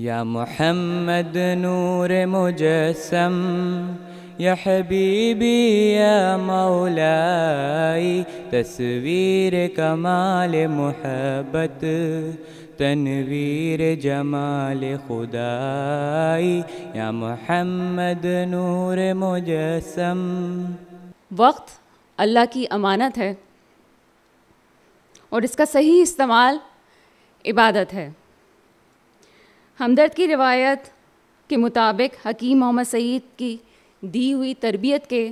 या मोहम्मद नूर मुजसम या हबीबी या मौलाई तस्वीर कमाल मोहब्बत तनवीर जमाल खुदाई या मोहम्मद नूर मुजसम वक्त अल्लाह की अमानत है और इसका सही इस्तेमाल इबादत है हमदर्द की रिवायत के मुताबिक हकीम मोहम्मद सईद की दी हुई तरबियत के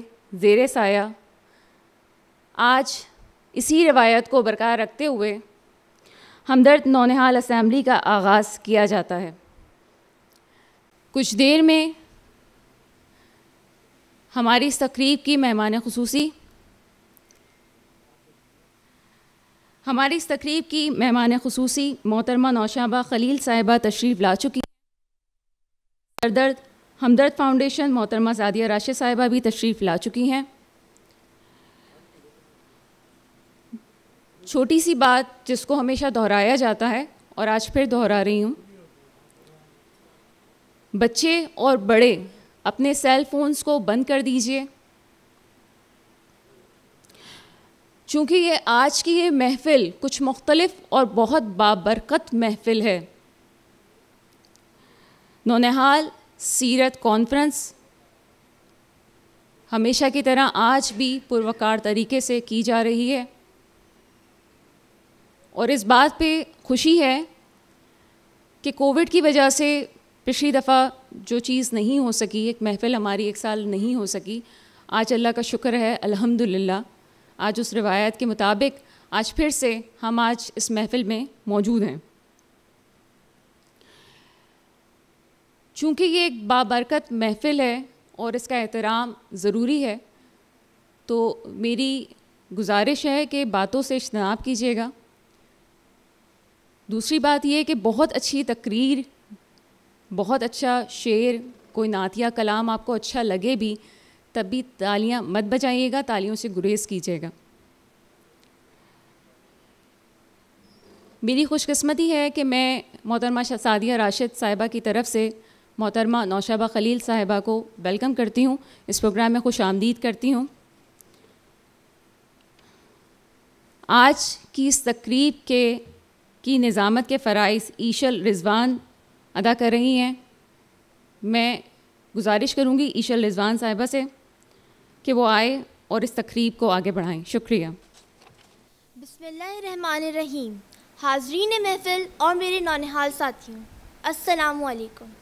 ज़ेर साया आज इसी रिवायत को बरकरार रखते हुए हमदर्द नौनिहाल असम्बली का आगाज़ किया जाता है कुछ देर में हमारी इस तकरीब की मेहमान खसूसी हमारी इस तकरीब की मेहमान खसूसी मोहतरमा नौशाबा खलील साहिबा तशरीफ़ ला चुकी सरदर्द हमदर्द फाउंडेशन मोहतरमा ज़ादिया राशिद साहिबा भी तशरीफ़ ला चुकी हैं छोटी सी बात जिसको हमेशा दोहराया जाता है और आज फिर दोहरा रही हूँ बच्चे और बड़े अपने सेल फोन्स को बंद कर दीजिए चूँकि ये आज की ये महफ़िल कुछ मुख्तलफ़ और बहुत बाबरकत महफ़िल है नौनहाल सीरत कॉन्फ्रेंस हमेशा की तरह आज भी पुरवकार तरीके से की जा रही है और इस बात पे खुशी है कि कोविड की वजह से पिछली दफ़ा जो चीज़ नहीं हो सकी एक महफ़िल हमारी एक साल नहीं हो सकी आज अल्लाह का शुक्र है अल्हम्दुलिल्लाह आज उस रिवायत के मुताबिक आज फिर से हम आज इस महफिल में मौजूद हैं चूँकि ये एक बाबरकत महफिल है और इसका एहतराम ज़रूरी है तो मेरी गुजारिश है कि बातों से इजनाब कीजिएगा दूसरी बात यह कि बहुत अच्छी तकरीर बहुत अच्छा शेर कोई नातिया कलाम आपको अच्छा लगे भी तब भी तालियां मत बजाइएगा तालियों से गुरेज कीजिएगा मेरी खुशकस्मती है कि मैं मोहतरमा सादिया राशिद साहिबा की तरफ से मोहतरमा नौशाबा खलील साहिबा को वेलकम करती हूँ इस प्रोग्राम में खुश आमदीद करती हूँ आज की इस तकरीब के की निज़ामत के फ़राइज़ ईशल रिजवान अदा कर रही हैं मैं गुजारिश करूँगी ईशल रिजवान साहिबा से कि वो आए और इस तकरीब को आगे बढ़ाएं शुक्रिया बसमीम हाजरीन महफिल और मेरे नौनहाल साथियों असलकुम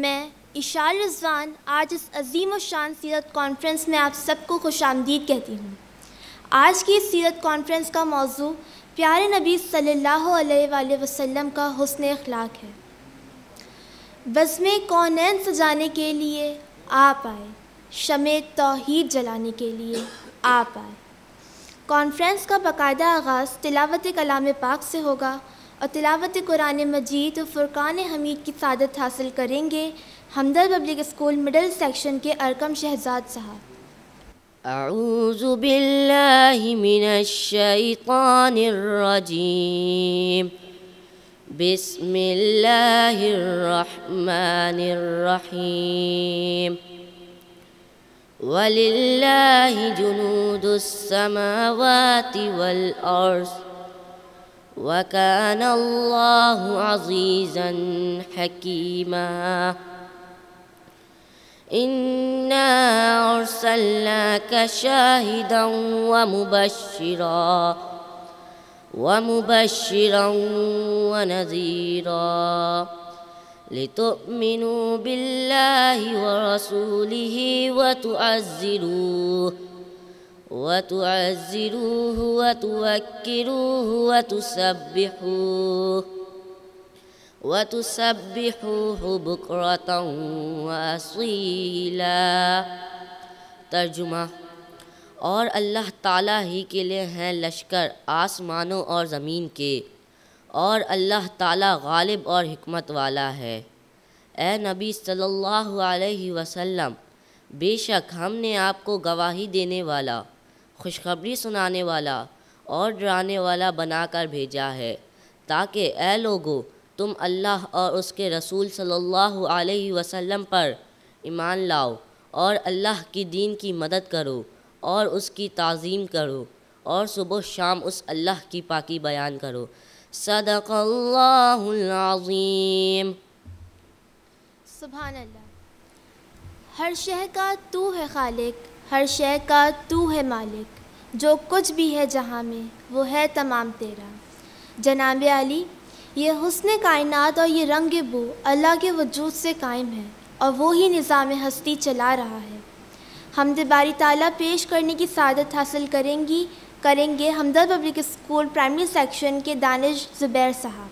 मैं इशार रजवान आज इस अजीम और शान सीरत कॉन्फ्रेंस में आप सबको खुश आमदीद कहती हूँ आज की इस सीरत कॉन्फ्रेंस का मौजू प्यारे नबी सल्लल्लाहु अलैहि वसल्लम का हसन अखलाक है में कौन सजाने के लिए आप आए शम तोहद जलाने के लिए आप आए कॉन्फ्रेंस का बाकायदा आगाज़ तिलावत कलाम पाक से होगा और तिलावत कुरान मजीद फ़ुरक़ान हमीद की सदत हासिल करेंगे Hamdard public school middle section के अरकम शहजाद साहब أعوذ بالله من الشيطان الرجيم بسم الله الرحمن الرحيم ولله جنود السماوات والأرض وكان الله عزيزا حكيما إنا أرسلناك شاهدا ومبشرا ومبشرا ونذيرا لتؤمنوا بالله ورسوله وتعزلوه وتعزلوه وتوكلوه وتسبحوه وتسبحوه بكرة وأصيلا ترجمة اور اللہ تعالیٰ ہی کے لئے ہیں لشکر آسمانوں اور زمین کے और अल्लाह ताला गालिब और हमत वाला है ए नबी सल्लल्लाहु अलैहि वसल्लम बेशक हमने आपको गवाही देने वाला खुशखबरी सुनाने वाला और डराने वाला बनाकर भेजा है ताकि ए लोगो तुम अल्लाह और उसके रसूल सल्लल्लाहु अलैहि वसल्लम पर ईमान लाओ और अल्लाह की दीन की मदद करो और उसकी तज़ीम करो और सुबह शाम उस अल्लाह की पाकी बयान करो صدق الله العظيم سبحان الله हर शह का तू है खालिक हर शह का तू है मालिक जो कुछ भी है जहाँ में वो है तमाम तेरा जनाब अली ये हुस्न कायनात और ये रंग बो अल्लाह के वजूद से कायम है और वो ही निज़ाम हस्ती चला रहा है हमद बारी ताला पेश करने की सादत हासिल करेंगी करेंगे Hamdard public school primary section के दानिश ज़ुबैर साहब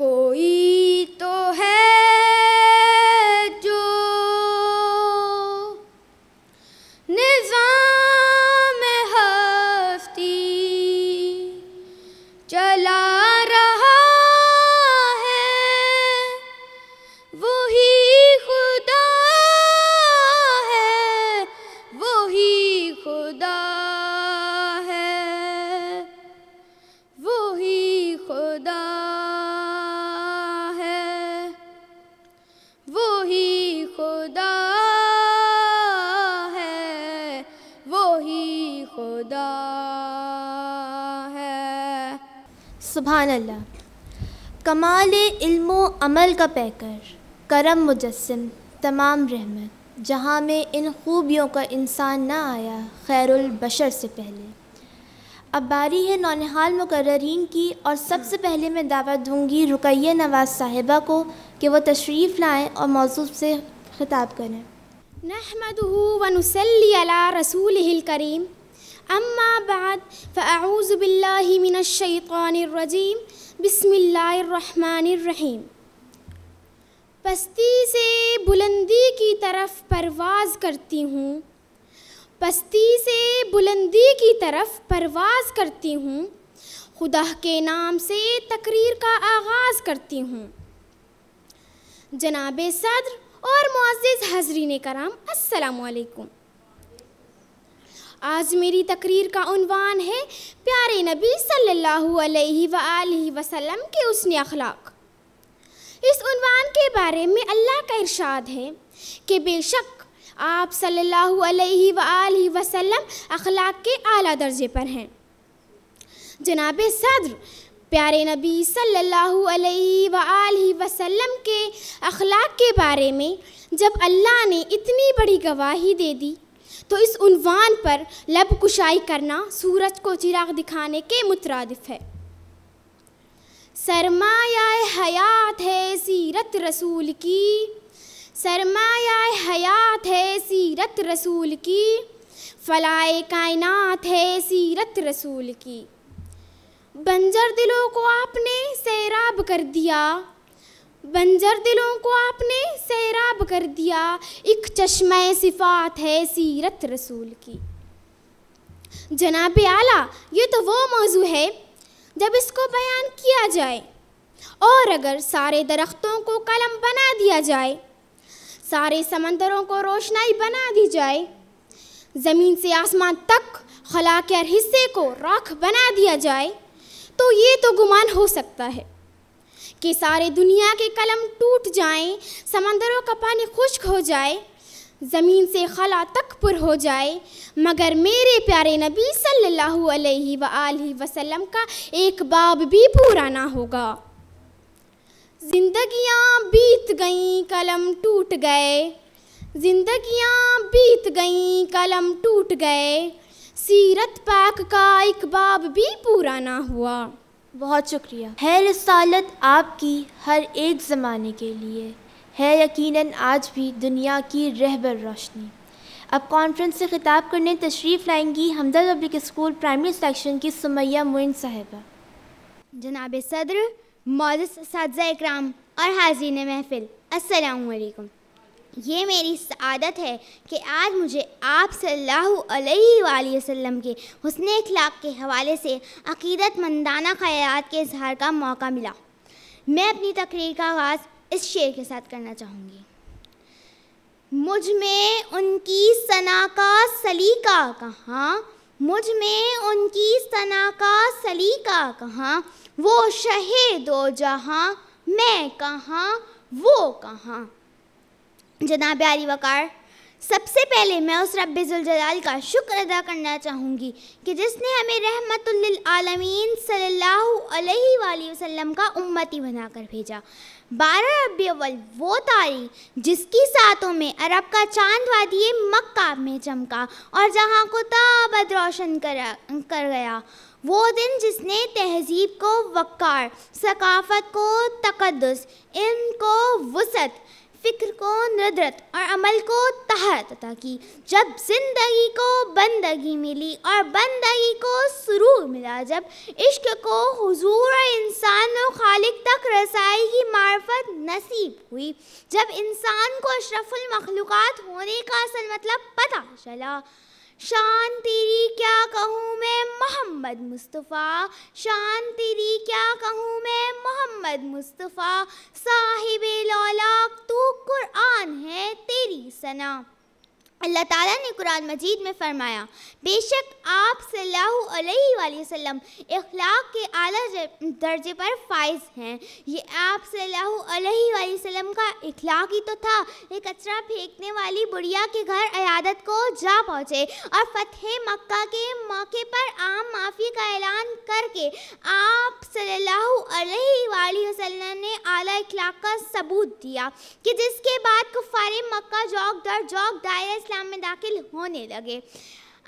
कोई तो है सुबहान अल्लाह कमाल इल्मो अमल का पैकर करम मुजस्म तमाम रहमत जहाँ में इन खूबियों का इंसान ना आया खैरुल बशर से पहले अब बारी है नौनहाल मुकर्रीन की और सबसे पहले मैं दावा दूँगी रुकैया नवाज़ साहिबा को कि वह तशरीफ़ लाएँ और मौजूद से खिताब करें नहमद वनसली रसूल करीम بسم الله الرحمن الرحيم पस्ती से बुलंदी की तरफ परवाज़ करती हूँ पस्ती से बुलंदी की तरफ परवाज़ करती हूँ खुदा के नाम से तकरीर का आगाज़ करती हूँ जनाब सदर और मुआज़ हजरीन कराम असलकुम आज मेरी तकरीर का उनवान है प्यारे नबी सल्लल्लाहु अलैहि सल्ला वसल्लम के उसने अखलाक इस उनवान के बारे में अल्लाह का इरशाद है कि बेशक आप सल्लल्लाहु अलैहि वसल्लम अखलाक के आला दर्जे पर हैं जनाब सदर प्यारे नबी सल्लल्लाहु अलैहि वसल्लम के अखलाक के बारे में जब अल्लाह ने इतनी बड़ी गवाही दे दी तो इस उनवान पर लब कुशाई करना सूरज को चिराग दिखाने के मुतरदफ है सरमाया हयात है सीरत रसूल की सरमाया हयात है सीरत रसूल की फलाए कायनात है सीरत रसूल की बंजर दिलों को आपने सैराब कर दिया बंजर दिलों को आपने सैराब कर दिया एक चश्मे सिफात है सीरत रसूल की जनाब आला ये तो वो मौजू है जब इसको बयान किया जाए और अगर सारे दरख्तों को कलम बना दिया जाए सारे समंदरों को रोशनाई बना दी जाए ज़मीन से आसमान तक खला के हर हिस्से को राख बना दिया जाए तो ये तो गुमान हो सकता है कि सारे दुनिया के कलम टूट जाएं, समंदरों का पानी खुश्क हो जाए ज़मीन से खला तक पुर हो जाए मगर मेरे प्यारे नबी सल्लल्लाहु अलैहि वसल्लम का एक बाब भी पूरा ना होगा जिंदगियाँ बीत गईं कलम टूट गए जिंदगियाँ बीत गईं कलम टूट गए सीरत पाक का एक बाब भी पूरा ना हुआ बहुत शुक्रिया है रसालत आपकी हर एक ज़माने के लिए है यकीनन आज भी दुनिया की रहबर रोशनी अब कॉन्फ्रेंस से खिताब करने तशरीफ़ लाएंगी Hamdard public school primary section की सुमैया मोइन साहिबा जनाब सदर मोज़ इक्राम और हाजिन महफिल असलकम ये मेरी आदत है कि आज मुझे आप सल्लल्लाहु अलैहि वसल्लम के हसन अखलाक के हवाले से अकीदत मंदाना ख़यात के इजहार का मौका मिला मैं अपनी तकरीर का आगाज़ इस शेर के साथ करना चाहूँगी मुझ में उनकी सना का सलीका कहाँ मुझ में उनकी सना का सलीका कहाँ वो शहे दो जहाँ मैं कहाँ वो कहाँ जनाब आली वकार सबसे पहले मैं उस रबाल का शुक्र अदा करना चाहूँगी कि जिसने हमें रहमतमीन सल्ला वसम का उम्मती बनाकर भेजा बारह रबी वो तारीख जिसकी सातों में अरब का चांद वादिय मक्का में चमका और जहाँ को ताबद रोशन कर कर गया वो दिन जिसने तहजीब को वक़ार सकाफ़त को तकदस इन को वसत फ़िक्र को नदरत और अमल को तहत ताकि जब जिंदगी को बंदगी मिली और बंदगी को सुरूर मिला जब इश्क को हुजूर इंसान और खालिक तक रसाई की मार्फत नसीब हुई जब इंसान को अशरफुल मखलूक़ात होने का असल मतलब पता चला शान तेरी क्या कहूँ मैं मोहम्मद मुस्तफ़ा शान तेरी क्या कहूँ मैं मोहम्मद मुस्तफ़ा साहिब लौलाक तू कुरान है तेरी सना अल्लाह ताला ने कुरान मजीद में फरमाया बेशक आप सल्लल्लाहु अलैहि वसल्लम अखलाक के आला दर्जे पर फाइज हैं ये आप सल्लल्लाहु अलैहि वसल्लम का इखलाक ही तो था एक कचरा फेंकने वाली बुढ़िया के घर अयादत को जा पहुँचे और फतेह मक्का के माफ़ी का ऐलान करके आप सल्लल्लाहु अलैहि वसल्लम ने आला इखलाक का सबूत दिया कि जिसके बाद कुफार मक्का जौक दर जौक दायरा इस्लाम में दाखिल होने लगे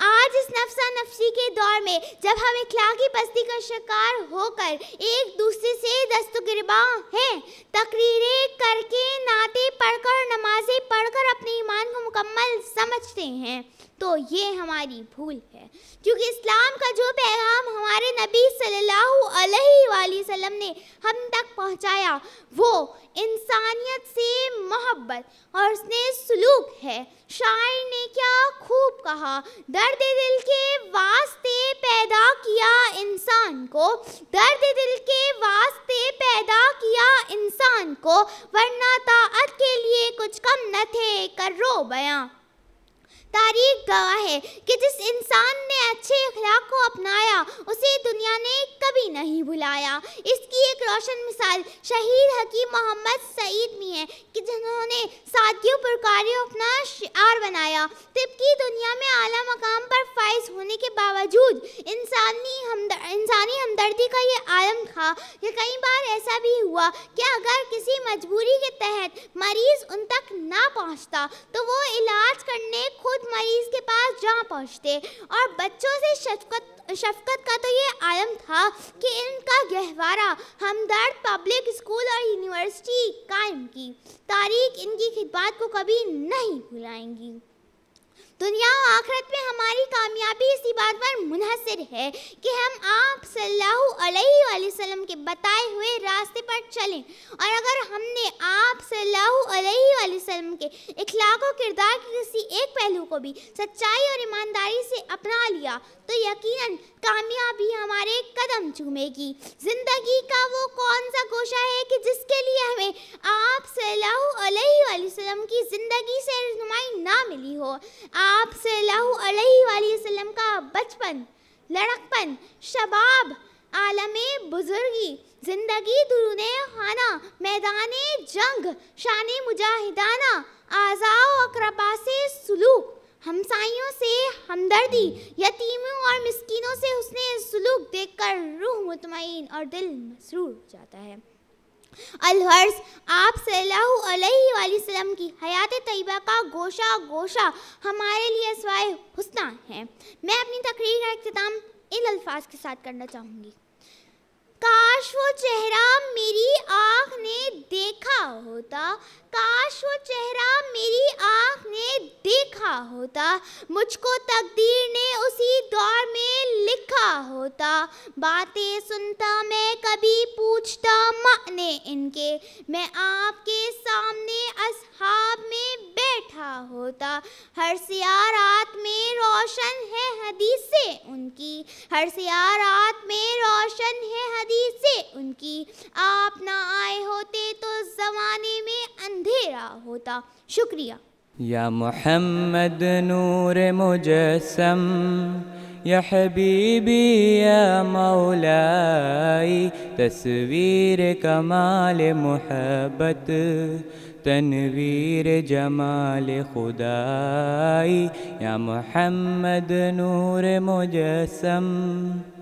आज इस नफसा नफसी के दौर में जब हम इखलाकी पस्ती का शिकार होकर एक दूसरे से दस्तगिरबा हैं तकरीरें करके नाते पढ़कर नमाजें पढ़कर अपने ईमान को मुकम्मल समझते हैं तो ये हमारी भूल है क्योंकि इस्लाम का जो पैगाम हमारे नबी सल्लल्लाहु अलैहि सल्लम ने हम तक पहुंचाया वो इंसानियत से मोहब्बत और उसने सलूक है शायर ने क्या खूब कहा दर्द दिल के वास्ते पैदा किया इंसान को दर्द दिल के वास्ते पैदा किया इंसान को वरना ताकत के लिए कुछ कम न थे करो बयां गवाह है कि जिस इंसान ने अच्छे अखलाक को अपनाया उसे दुनिया ने कभी नहीं भुलाया इसकी एक रोशन मिसाल शहीद हकीम मोहम्मद सईद भी है कि जिन्होंने सादियों पर अपना शार बनाया तिबकी दुनिया में आला मकाम पर फाइज होने के बावजूद इंसानी हमदर, इंसानी हमदर्दी का ये आलम था कि कई बार ऐसा भी हुआ कि अगर किसी मजबूरी के तहत मरीज़ उन तक ना पहुंचता तो वो इलाज करने खुद मरीज़ के पास जा पहुँचते और बच्चों से शफकत शफकत का तो ये आलम था कि इनका गहवारा हमदर्द पब्लिक स्कूल और यूनिवर्सिटी कायम की तारीख इनकी खिदमत को कभी नहीं भुलाएंगी दुनिया और आखरत में हमारी कामयाबी इसी बात पर मुनहसर है कि हम आप सल्लल्लाहु अलैहि वसल्लम के बताए हुए रास्ते पर चलें और अगर हमने आप सल्लल्लाहु अलैहि वसल्लम के अखलाक और किरदार के किसी एक पहलू को भी सच्चाई और ईमानदारी से अपना लिया तो यकीनन कामयाबी हमारे कदम चूमेगी ज़िंदगी का वो कौन सा गोशा है कि जिसके लिए हमें आप वसल्लम की ज़िंदगी से रनुमाई ना मिली हो आप वसल्लम का बचपन लड़कपन शबाब आलम बुजुर्गी जिंदगी दुरुने खाना मैदान जंग शान मुजाहिदाना आज़ाओ अकरबा से सलूक हमसाइयों से हमदर्दी यतीमों और मिसकिनों से उसने सलूक देखकर रूह मुतमईन और दिल मसरूर जाता है अलहर्स आप सल्लल्लाहु अलैहि वसल्लम की हयात तयबा का गोशा गोशा हमारे लिए स्वाय हुस्ना है मैं अपनी तकरीर का अख्ताम इन अल्फाज के साथ करना चाहूँगी काश वो चेहरा मेरी आँख ने देखा होता काश वो चेहरा होता मुझको तकदीर ने उसी दौर में लिखा होता बातें सुनता मैं कभी पूछता माने इनके मैं आपके सामने अब में बैठा होता हर सियारात में रोशन है हदीसे उनकी हर सियारात में रोशन है हदीसे उनकी आप ना आए होते तो ज़माने में अंधेरा होता शुक्रिया يا محمد نور مجسم يا حبيبي يا مولاي تسوير كمال محبت تنوير جمال خداي يا محمد نور مجسم